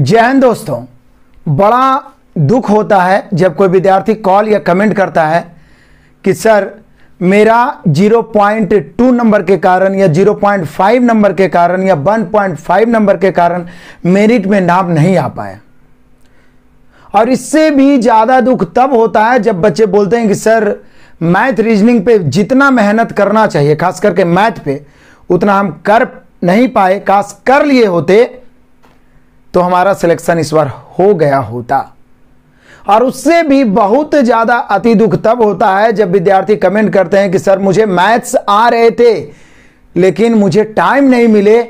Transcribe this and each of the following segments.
जय हिंद दोस्तों बड़ा दुख होता है जब कोई विद्यार्थी कॉल या कमेंट करता है कि सर मेरा 0.2 नंबर के कारण या 0.5 नंबर के कारण या 1.5 नंबर के कारण मेरिट में नाम नहीं आ पाया और इससे भी ज़्यादा दुख तब होता है जब बच्चे बोलते हैं कि सर मैथ रीजनिंग पे जितना मेहनत करना चाहिए खास करके मैथ पे उतना हम कर नहीं पाए काश कर लिए होते तो हमारा सिलेक्शन इस बार हो गया होता और उससे भी बहुत ज़्यादा अति दुख तब होता है जब विद्यार्थी कमेंट करते हैं कि सर मुझे मैथ्स आ रहे थे लेकिन मुझे टाइम नहीं मिले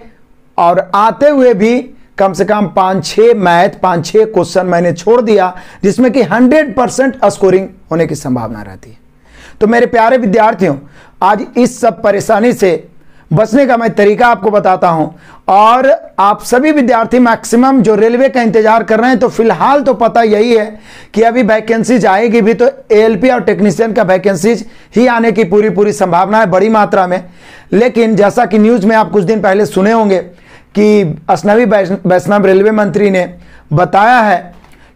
और आते हुए भी कम से कम पांच छह मैथ पांच छे क्वेश्चन मैंने छोड़ दिया जिसमें कि हंड्रेड परसेंट स्कोरिंग होने की संभावना रहती है तो मेरे प्यारे विद्यार्थियों आज इस सब परेशानी से बसने का मैं तरीका आपको बताता हूं और आप सभी विद्यार्थी मैक्सिमम जो रेलवे का इंतजार कर रहे हैं तो फिलहाल तो पता यही है कि अभी वैकेंसीज आएगी भी तो एएलपी और टेक्नीशियन का वैकेंसीज ही आने की पूरी पूरी संभावना है बड़ी मात्रा में लेकिन जैसा कि न्यूज़ में आप कुछ दिन पहले सुने होंगे कि असनवी वैष्णव रेलवे मंत्री ने बताया है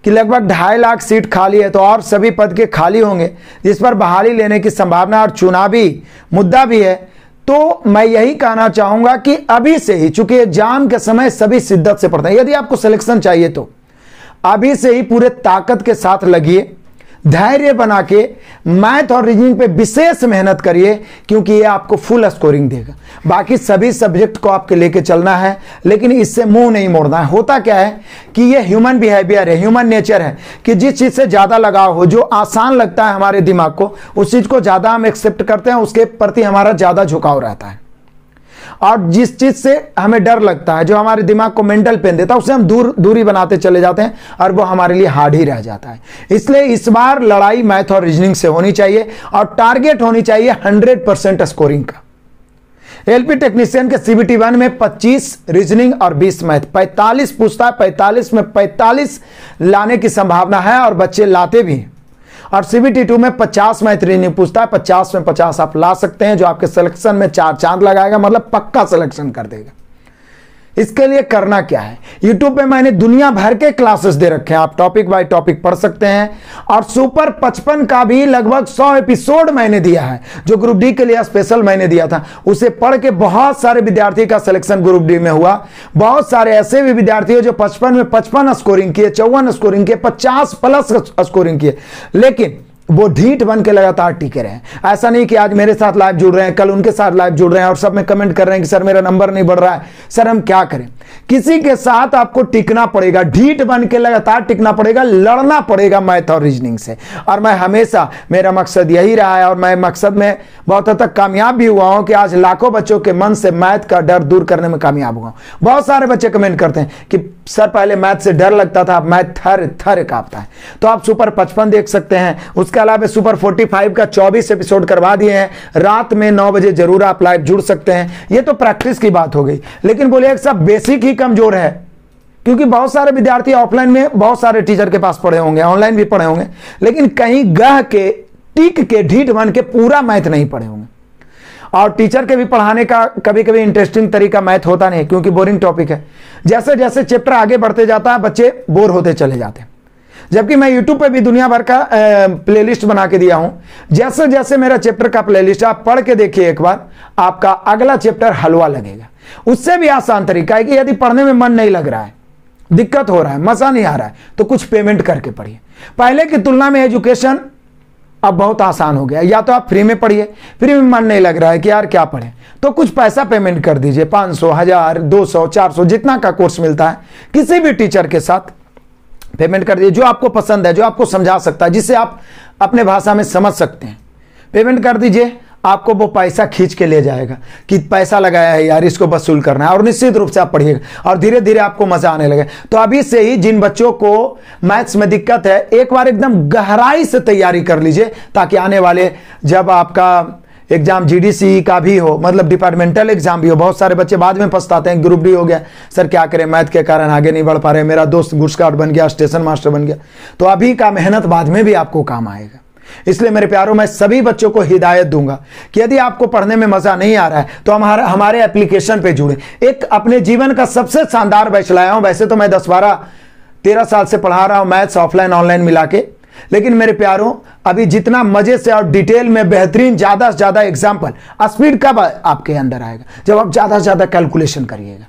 कि लगभग ढाई लाख सीट खाली है तो और सभी पद के खाली होंगे जिस पर बहाली लेने की संभावना और चुनावी मुद्दा भी है तो मैं यही कहना चाहूंगा कि अभी से ही चूंकि एग्जाम के समय सभी शिद्दत से पढ़ते हैं यदि आपको सिलेक्शन चाहिए तो अभी से ही पूरे ताकत के साथ लगिए धैर्य बना के मैथ और रीजनिंग पे विशेष मेहनत करिए क्योंकि ये आपको फुल स्कोरिंग देगा बाकी सभी सब्जेक्ट को आपके लेके चलना है लेकिन इससे मुंह नहीं मोड़ना है होता क्या है कि ये ह्यूमन बिहेवियर है ह्यूमन नेचर है कि जिस चीज़ से ज़्यादा लगाव हो जो आसान लगता है हमारे दिमाग को उस चीज़ को ज़्यादा हम एक्सेप्ट करते हैं उसके प्रति हमारा ज़्यादा झुकाव रहता है और जिस चीज से हमें डर लगता है जो हमारे दिमाग को मेंटल पेन देता है उससे हम दूर दूरी बनाते चले जाते हैं और वो हमारे लिए हार्ड ही रह जाता है इसलिए इस बार लड़ाई मैथ और रीजनिंग से होनी चाहिए और टारगेट होनी चाहिए हंड्रेड परसेंट स्कोरिंग का एलपी टेक्नीशियन के सीबीटी वन में 25 रीजनिंग और 20 मैथ 45 पूछता है 45 में 45 लाने की संभावना है और बच्चे लाते भी हैं और सीबीटी टू में पचास मैथ्री नहीं पूछता है पचास में पचास आप ला सकते हैं जो आपके सिलेक्शन में चार चांद लगाएगा मतलब पक्का सिलेक्शन कर देगा इसके लिए करना क्या है यूट्यूब पे मैंने दुनिया भर के क्लासेस दे रखे हैं आप टॉपिक बाय टॉपिक पढ़ सकते हैं और सुपर पचपन का भी लगभग 100 एपिसोड मैंने दिया है जो ग्रुप डी के लिए स्पेशल मैंने दिया था उसे पढ़ के बहुत सारे विद्यार्थी का सिलेक्शन ग्रुप डी में हुआ बहुत सारे ऐसे भी विद्यार्थी जो पचपन में पचपन स्कोरिंग किए चौवन स्कोरिंग किए पचास प्लस स्कोरिंग किए लेकिन वो ढीठ बन के लगातार टीके रहे ऐसा नहीं कि आज मेरे साथ लाइव जुड़ रहे हैं कल उनके साथ लाइव जुड़ रहे हैं और सब में कमेंट कर रहे हैं कि सर मेरा नंबर नहीं बढ़ रहा है सर हम क्या करें किसी के साथ आपको टिकना पड़ेगा ढीठ बन के लगातार टिकना पड़ेगा लड़ना पड़ेगा मैथ और रीजनिंग से और मैं हमेशा मेरा मकसद यही रहा है और मैं मकसद में बहुत हद तक कामयाब भी हुआ हूं कि आज लाखों बच्चों के मन से मैथ का डर दूर करने में कामयाब हुआ बहुत सारे बच्चे कमेंट करते हैं कि सर पहले मैथ से डर लगता था अब मैथ थर थर कांपता है तो आप सुपर पचपन देख सकते हैं उस इसके अलावा सुपर 45 का 24 एपिसोड करवा दिए हैं रात में नौ बजे जरूर आप लाइव जुड़ सकते हैं ये तो प्रैक्टिस की बात हो गई लेकिन बोले एक साहब बेसिक ही कमजोर है क्योंकि बहुत सारे विद्यार्थी ऑफलाइन में बहुत सारे टीचर के पास पढ़े होंगे ऑनलाइन भी पढ़े होंगे लेकिन कहीं गह के टीक के ढीट बन के पूरा मैथ नहीं पढ़े होंगे और टीचर के भी पढ़ाने का कभी कभी इंटरेस्टिंग तरीका मैथ होता नहीं क्योंकि बोरिंग टॉपिक है जैसे जैसे चैप्टर आगे बढ़ते जाता है बच्चे बोर होते चले जाते हैं जबकि मैं यूट्यूब पर भी दुनिया भर का लिस्ट बना के दिया हूं जैसे जैसे मेरा चैप्टर का प्लेलिस्ट आप पढ़ के देखिए एक बार आपका अगला चैप्टर हलवा लगेगा उससे भी आसान तरीका है कि यदि पढ़ने में मन नहीं लग रहा है दिक्कत हो रहा है मजा नहीं आ रहा है तो कुछ पेमेंट करके पढ़िए पहले की तुलना में एजुकेशन अब बहुत आसान हो गया या तो आप फ्री में पढ़िए फ्री में मन नहीं लग रहा है कि यार क्या पढ़े तो कुछ पैसा पेमेंट कर दीजिए पांच सौ हज़ार दो सौ चार सौ जितना का कोर्स मिलता है किसी भी टीचर के साथ पेमेंट कर दिए जो आपको पसंद है जो आपको समझा सकता है जिसे आप अपने भाषा में समझ सकते हैं पेमेंट कर दीजिए आपको वो पैसा खींच के ले जाएगा कि पैसा लगाया है यार इसको वसूल करना है और निश्चित रूप से आप पढ़िएगा और धीरे धीरे आपको मजा आने लगे तो अभी से ही जिन बच्चों को मैथ्स में दिक्कत है एक बार एकदम गहराई से तैयारी कर लीजिए ताकि आने वाले जब आपका एग्जाम जीडीसी का भी हो मतलब डिपार्टमेंटल एग्जाम भी हो बहुत सारे बच्चे बाद में पछताते हैं ग्रुप डी हो गया सर क्या करें मैथ के कारण आगे नहीं बढ़ पा रहे मेरा दोस्त गुड्स कार्ड बन गया स्टेशन मास्टर बन गया तो अभी का मेहनत बाद में भी आपको काम आएगा इसलिए मेरे प्यारों मैं सभी बच्चों को हिदायत दूंगा कि यदि आपको पढ़ने में मजा नहीं आ रहा है तो हमारे हमारे एप्लीकेशन पे जुड़े एक अपने जीवन का सबसे शानदार बैच लाया हूं वैसे तो मैं दस बारह तेरह साल से पढ़ा रहा हूं मैथ्स ऑफलाइन ऑनलाइन मिला के लेकिन मेरे प्यारों अभी जितना मजे से और डिटेल में बेहतरीन ज़्यादा से ज़्यादा एग्जाम्पल स्पीड कब आपके अंदर आएगा जब आप ज़्यादा से ज़्यादा कैलकुलेशन करिएगा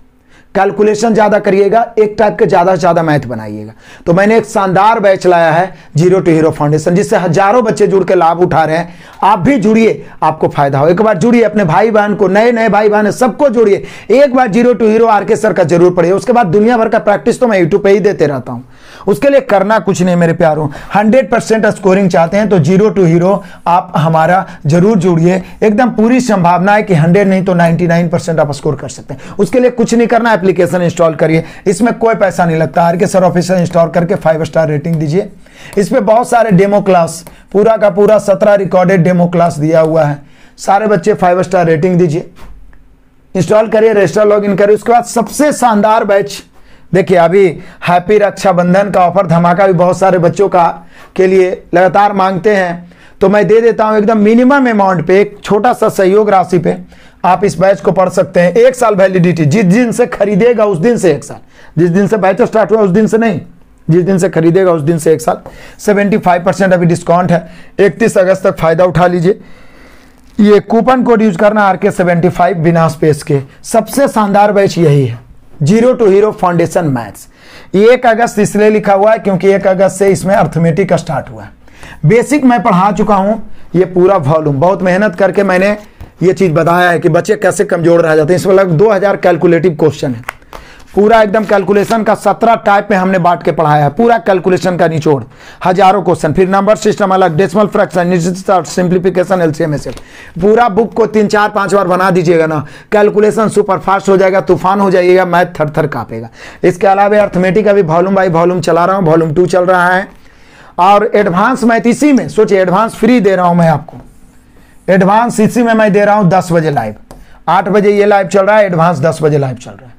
कैलकुलेशन ज़्यादा करिएगा एक टाइप के ज़्यादा से ज़्यादा मैथ बनाइएगा तो मैंने एक शानदार बैच लाया है जीरो टू हीरो फाउंडेशन जिससे हजारों बच्चे जुड़ के लाभ उठा रहे हैं आप भी जुड़िए आपको फायदा हो एक बार जुड़िए अपने भाई बहन को नए नए भाई बहन सबको जुड़िए एक बार zero to hero R K sir का जरूर पढ़िए उसके बाद दुनिया भर का प्रैक्टिस तो मैं यूट्यूब पर ही देते रहता हूं उसके लिए करना कुछ नहीं मेरे प्यारों हंड्रेड परसेंट स्कोरिंग चाहते हैं तो जीरो टू हीरो आप हमारा जरूर जुड़िए एकदम पूरी संभावना है कि हंड्रेड नहीं तो नाइन्टी परसेंट आप स्कोर कर सकते हैं उसके लिए कुछ नहीं करना एप्लीकेशन इंस्टॉल करिए इसमें कोई पैसा नहीं लगता R K sir officer install करके फाइव स्टार रेटिंग दीजिए इस पर बहुत सारे डेमो क्लास पूरा का पूरा सत्रह रिकॉर्डेड डेमो क्लास दिया हुआ है सारे बच्चे फाइव स्टार रेटिंग दीजिए इंस्टॉल करिए रजिस्टर लॉग इन करिए उसके बाद सबसे शानदार बैच देखिए अभी हैप्पी रक्षाबंधन का ऑफर धमाका भी बहुत सारे बच्चों का के लिए लगातार मांगते हैं तो मैं दे देता हूं एकदम मिनिमम अमाउंट पे एक छोटा सा सहयोग राशि पे आप इस बैच को पढ़ सकते हैं एक साल वैलिडिटी जिस दिन से खरीदेगा उस दिन से एक साल जिस दिन से बैच स्टार्ट हुआ उस दिन से नहीं जिस दिन से खरीदेगा उस दिन से एक साल 75 परसेंट अभी डिस्काउंट है 31 अगस्त तक फायदा उठा लीजिए ये कूपन कोड यूज करना आर के सेवेंटी बिना स्पेस के सबसे शानदार बैच यही है zero to hero foundation maths एक अगस्त इसलिए लिखा हुआ है क्योंकि एक अगस्त से इसमें अर्थमेटिक स्टार्ट हुआ है बेसिक मैं पढ़ा चुका हूं ये पूरा वॉल्यूम बहुत मेहनत करके मैंने ये चीज बताया है कि बच्चे कैसे कमजोर रह जाते हैं इसमें लगभग दो हजार कैलकुलेटिव क्वेश्चन है पूरा एकदम कैलकुलेशन का सत्रह टाइप में हमने बांट के पढ़ाया है पूरा कैलकुलेशन का निचोड़ हजारों क्वेश्चन फिर नंबर सिस्टम अलग डेसिमल फ्रैक्शन सिंप्लीफिकेशन एलसीएम पूरा बुक को तीन चार पांच बार बना दीजिएगा ना कैलकुलेशन सुपर फास्ट हो जाएगा तूफान हो जाएगा मैथ थर थर कापेगा इसके अलावा अर्थमेटिक अभी वॉल्यूम बाई वॉल्यूम चला रहा हूँ वॉल्यूम टू चल रहा है और एडवांस मैथ इसी में सोचिए एडवांस फ्री दे रहा हूँ मैं आपको एडवांस इसी में मैं दे रहा हूँ दस बजे लाइव आठ बजे ये लाइव चल रहा है एडवांस दस बजे लाइव चल रहा है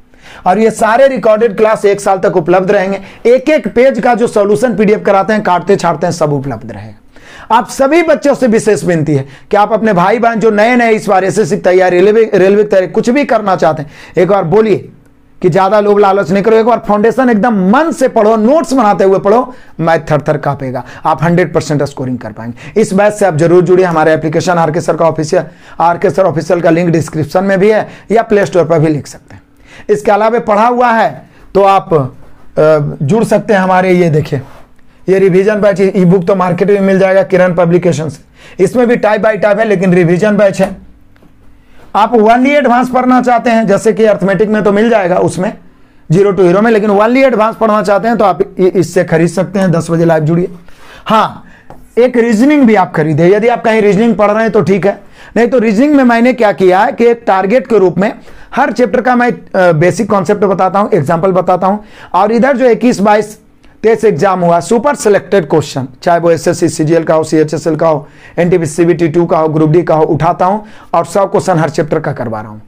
और ये सारे रिकॉर्डेड क्लास एक साल तक उपलब्ध रहेंगे एक एक पेज का जो सोल्यूशन पीडीएफ कराते हैं काटते छाटते हैं सब उपलब्ध रहेगा आप सभी बच्चों से विशेष विनती है कि आप अपने भाई बहन जो नए नए इस बार एस एस रेलवे रेलवे तैयारी कुछ भी करना चाहते हैं एक बार बोलिए कि ज्यादा लोग लालच नहीं करो एक बार फाउंडेशन एकदम मन से पढ़ो नोट्स बनाते हुए पढ़ो मैथ थर थर कापेगा आप 100 परसेंट स्कोरिंग कर पाएंगे इस बैच से आप जरूर जुड़िए हमारे एप्लीकेशन आर के सर का official R K sir official का लिंक डिस्क्रिप्शन में भी है या प्ले स्टोर पर भी लिख सकते हैं इसके अलावा पढ़ा हुआ है तो आप जुड़ सकते हैं हमारे ये देखें ये रिवीजन बैच ई बुक तो मार्केट में मिल जाएगा किरण पब्लिकेशन से इसमें भी टाइप बाई टाइप है लेकिन रिवीजन बैच है आप वनली एडवांस पढ़ना चाहते हैं जैसे कि अर्थमेटिक में तो मिल जाएगा उसमें जीरो टू हीरो में लेकिन वनली एडवांस पढ़ना चाहते हैं तो आप इससे खरीद सकते हैं दस बजे लाइव जुड़िए हाँ एक रीजनिंग भी आप खरीदे यदि आप कहीं रीजनिंग पढ़ रहे हैं तो ठीक है नहीं तो रीजनिंग में मैंने क्या किया है कि एक टारगेट के रूप में हर चैप्टर का मैं बेसिक कॉन्सेप्ट बताता हूँ एग्जाम्पल बताता हूँ और इधर जो इक्कीस बाईस तेईस एग्जाम हुआ सुपर सिलेक्टेड क्वेश्चन चाहे वो S S C C G L का हो सी एच एस एल का हो N T P C B T two का हो ग्रुप डी का हो उठाता हूँ और सौ क्वेश्चन हर चैप्टर का करवा रहा हूँ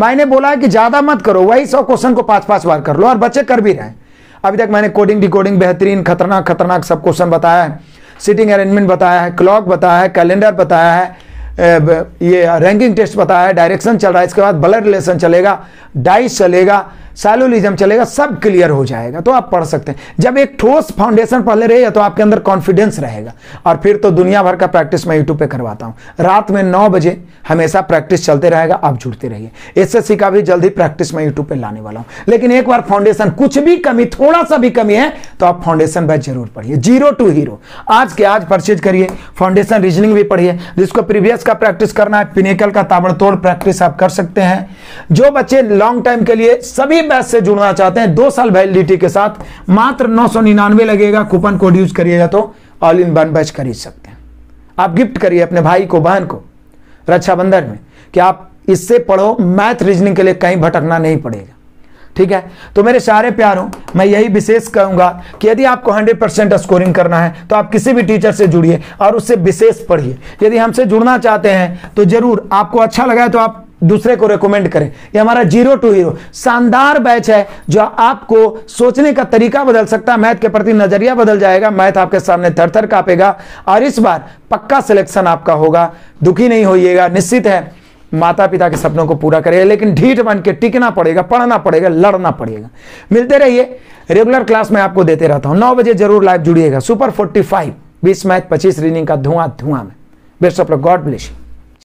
मैंने बोला है कि ज़्यादा मत करो वही सौ क्वेश्चन को पाँच पाँच बार कर लो और बच्चे कर भी रहे हैं अभी तक मैंने कोडिंग डिकोडिंग बेहतरीन खतरनाक खतरनाक सब क्वेश्चन बताया है सिटिंग अरेंजमेंट बताया है क्लॉक बताया है कैलेंडर बताया है ये रैंकिंग टेस्ट बताया डायरेक्शन चल रहा है इसके बाद ब्लड रिलेशन चलेगा डाइस चलेगा सैलोलिज्म चलेगा सब क्लियर हो जाएगा तो आप पढ़ सकते हैं जब एक ठोस फाउंडेशन पहले रहेगा तो आपके अंदर कॉन्फिडेंस रहेगा और फिर तो दुनिया भर का प्रैक्टिस मैं यूट्यूब पे करवाता हूँ रात में नौ बजे हमेशा प्रैक्टिस चलते रहेगा आप जुड़ते रहिए एसएससी का भी जल्दी प्रैक्टिस मैं यूट्यूब पर लाने वाला हूँ लेकिन एक बार फाउंडेशन कुछ भी कमी थोड़ा सा भी कमी है तो आप फाउंडेशन बैच जरूर पढ़िए जीरो टू हीरो आज के आज परचेज करिए फाउंडेशन रीजनिंग भी पढ़िए जिसको प्रीवियस का प्रैक्टिस करना है पिनेकल का ताबड़तोड़ प्रैक्टिस आप कर सकते हैं जो बच्चे लॉन्ग टाइम के लिए सभी बैच से जुड़ना चाहते हैं दो साल वैलिडिटी के साथ मात्र नौ सौ निन्यानवे लगेगा कूपन कोड यूज करिएगा तो ऑल इन वन बैच खरीद सकते हैं आप गिफ्ट करिए अपने भाई को बहन को रक्षाबंधन में कि आप इससे पढ़ो मैथ रीजनिंग के लिए कहीं भटकना नहीं पड़ेगा ठीक है तो मेरे सारे प्यारों मैं यही विशेष कहूंगा कि यदि आपको 100 परसेंट स्कोरिंग करना है तो आप किसी भी टीचर से जुड़िए और उससे विशेष पढ़िए यदि हमसे जुड़ना चाहते हैं तो जरूर आपको अच्छा लगा है तो आप दूसरे को रेकमेंड करें ये हमारा जीरो टू हीरो शानदार बैच है जो आपको सोचने का तरीका बदल सकता है मैथ के प्रति नजरिया बदल जाएगा मैथ आपके सामने थर थर कापेगा और इस बार पक्का सिलेक्शन आपका होगा दुखी नहीं होइएगा निश्चित है माता पिता के सपनों को पूरा करेगा लेकिन ढीठ बन के टिकना पड़ेगा पढ़ना पड़ेगा लड़ना पड़ेगा मिलते रहिए रेगुलर क्लास में आपको देते रहता हूं नौ बजे जरूर लाइव जुड़िएगा सुपर फोर्टी फाइव बीस मैथ पच्चीस रीनिंग का धुआं धुआं में best of luck God bless you